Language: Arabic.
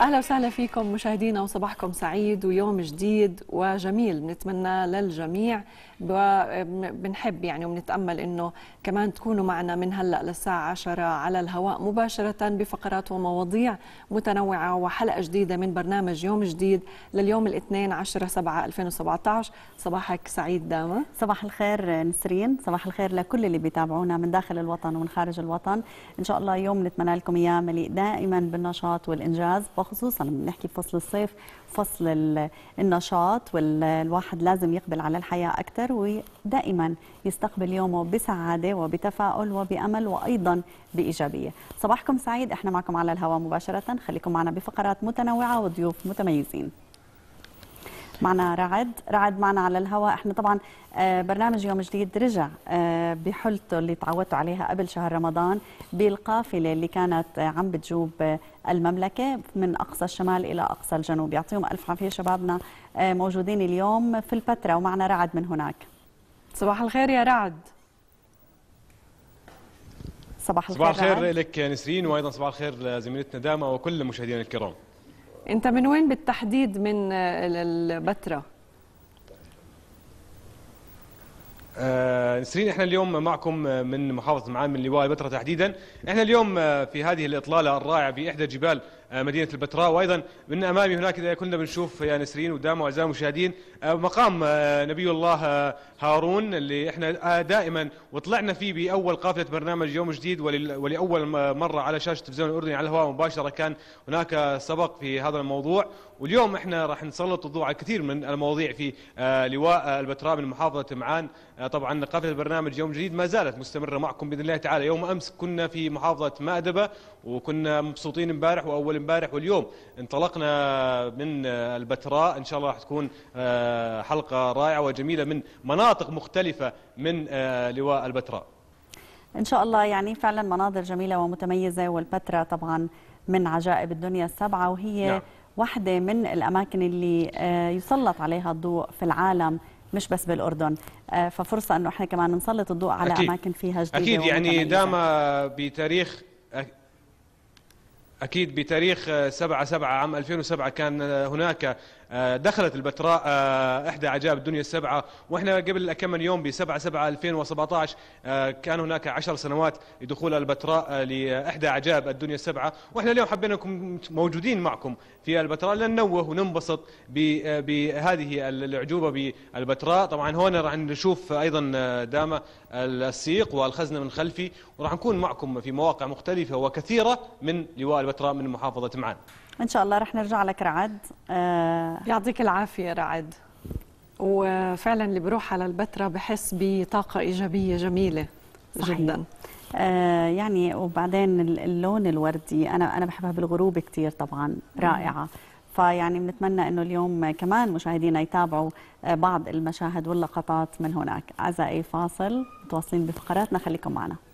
اهلا وسهلا فيكم مشاهدينا وصباحكم سعيد ويوم جديد وجميل بنتمنى للجميع وبنحب يعني وبنتامل انه كمان تكونوا معنا من هلا للساعه 10 على الهواء مباشره بفقرات ومواضيع متنوعه وحلقه جديده من برنامج يوم جديد لليوم الاثنين 10 7 2017 صباحك سعيد داما صباح الخير نسرين صباح الخير لكل اللي بيتابعونا من داخل الوطن ومن خارج الوطن ان شاء الله يوم نتمنى لكم اياه مليء دائما بالنشاط والانجاز خصوصا لما بنحكي فصل الصيف فصل النشاط والواحد لازم يقبل على الحياه اكثر ودائما يستقبل يومه بسعاده وبتفاؤل وبامل وايضا بايجابيه. صباحكم سعيد احنا معكم على الهواء مباشره خليكم معنا بفقرات متنوعه وضيوف متميزين. معنا رعد رعد معنا على الهواء احنا طبعا آه، برنامج يوم جديد رجع آه، بحلته اللي تعودتوا عليها قبل شهر رمضان بالقافلة اللي كانت آه، عم بتجوب المملكة من أقصى الشمال إلى أقصى الجنوب يعطيهم ألف عافية شبابنا موجودين اليوم في الفتره ومعنا رعد من هناك صباح الخير يا رعد صباح الخير صباح الخير لك نسرين وايضا صباح الخير لزميلتنا داما وكل مشاهدينا الكرام انت من وين بالتحديد من آه، البتراء؟ آه، نسرين احنا اليوم معكم آه، من محافظه معان من لواء البتراء تحديدا، احنا اليوم في هذه الاطلاله الرائعه في احدى جبال آه، مدينه البتراء وايضا من امامي هناك اذا كنا بنشوف يا نسرين ودام واعزائي المشاهدين آه، مقام آه، نبي الله هارون اللي احنا دائما وطلعنا فيه باول قافله برنامج يوم جديد ولاول مره على شاشه التلفزيون الاردني على الهواء مباشره كان هناك سبق في هذا الموضوع واليوم احنا راح نسلط الضوء على كثير من المواضيع في لواء البتراء من محافظه معان طبعا قافله برنامج يوم جديد ما زالت مستمره معكم باذن الله تعالى يوم امس كنا في محافظه مأدبه وكنا مبسوطين امبارح واول امبارح واليوم انطلقنا من آه، البتراء ان شاء الله راح تكون آه، حلقه رائعه وجميله من مناطق مختلفه من آه، لواء البتراء ان شاء الله يعني فعلا مناظر جميله ومتميزه والبتراء طبعا من عجائب الدنيا السبعه وهي نعم. واحده من الاماكن اللي يسلط عليها الضوء في العالم مش بس بالاردن ففرصه انه احنا كمان نسلط الضوء على أكيد. اماكن فيها جديده اكيد يعني دام بتاريخ أكيد بتاريخ 7 7 عام 2007 كان هناك آه، دخلت البتراء آه، إحدى عجائب الدنيا السبعة وإحنا قبل كم من يوم ب 7 7 2017 كان هناك 10 سنوات لدخول البتراء آه، لإحدى عجائب الدنيا السبعة وإحنا اليوم حبينا نكون موجودين معكم في البتراء لننوه وننبسط بهذه العجوبة بالبتراء طبعا هون راح نشوف أيضا دامة السيق والخزنة من خلفي وراح نكون معكم في مواقع مختلفة وكثيرة من لواء البتراء من محافظة معان إن شاء الله رح نرجع لك رعد آه يعطيك العافية رعد وفعلا اللي بروح على البتراء بحس بطاقة إيجابية جميلة صحيح. جدا آه يعني وبعدين اللون الوردي أنا أنا بحبها بالغروب كثير طبعا رائعة فيعني بنتمنى انه اليوم كمان مشاهدينا يتابعوا آه، بعض المشاهد واللقطات من هناك اعزائي فاصل متواصلين بفقراتنا خليكم معنا